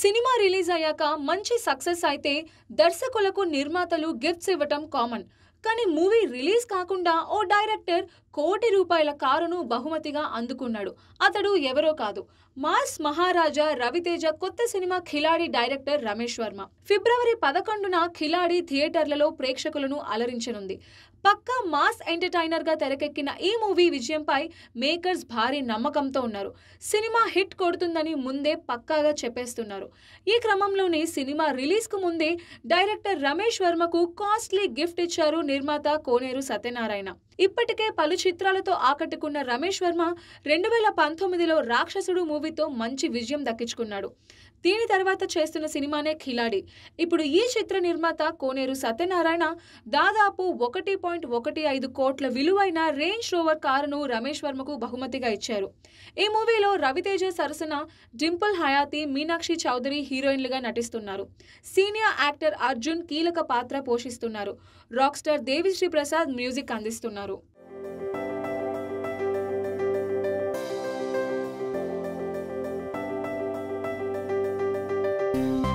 cinema release అయ్యాక మంచి success అయితే దర్శకులకు నిర్మాతలు గిఫ్ట్స్ ఇవ్వటం కామన్ కానీ మూవీ రిలీజ్ కాకుండా ఓ డైరెక్టర్ కోటి రూపాయల కారును బహుమతిగా అందుకున్నాడు అతడు ఎవరో కాదు మాస్ మహారాజా రవితేజ కొత్త సినిమా ఖిలాడి డైరెక్టర్ రమేష్ వర్మ ఫిబ్రవరి పదకొండున ఖిలాడి థియేటర్లలో ప్రేక్షకులను అలరించనుంది పక్కా మాస్ ఎంటర్టైనర్ గా తెరకెక్కిన ఈ మూవీ విజయంపై మేకర్స్ భారీ నమ్మకంతో ఉన్నారు సినిమా హిట్ కొడుతుందని ముందే పక్కాగా చెప్పేస్తున్నారు ఈ క్రమంలోనే సినిమా రిలీజ్ కు ముందే డైరెక్టర్ రమేష్ వర్మకు కాస్ట్లీ గిఫ్ట్ ఇచ్చారు నిర్మాత కోనేరు సత్యనారాయణ ఇప్పటికే పలు చిత్రాలతో ఆకట్టుకున్న రమేష్ వర్మ రెండు వేల పంతొమ్మిదిలో రాక్షసుడు మూవీతో మంచి విజయం దక్కించుకున్నాడు దీని తర్వాత చేస్తున్న సినిమానే ఖిలాడి ఇప్పుడు ఈ చిత్ర నిర్మాత కోనేరు సత్యనారాయణ దాదాపు ఒకటి పాయింట్ ఒకటి ఐదు కోట్ల విలువైన రేంజ్ రోవర్ కారును రమేష్ వర్మకు బహుమతిగా ఇచ్చారు ఈ మూవీలో రవితేజ సరసన డింపుల్ హయాతి మీనాక్షి చౌదరి హీరోయిన్లుగా నటిస్తున్నారు సీనియర్ యాక్టర్ అర్జున్ కీలక పాత్ర పోషిస్తున్నారు rockstar director Devi Sri Prasad music అందిస్తున్నారు thank you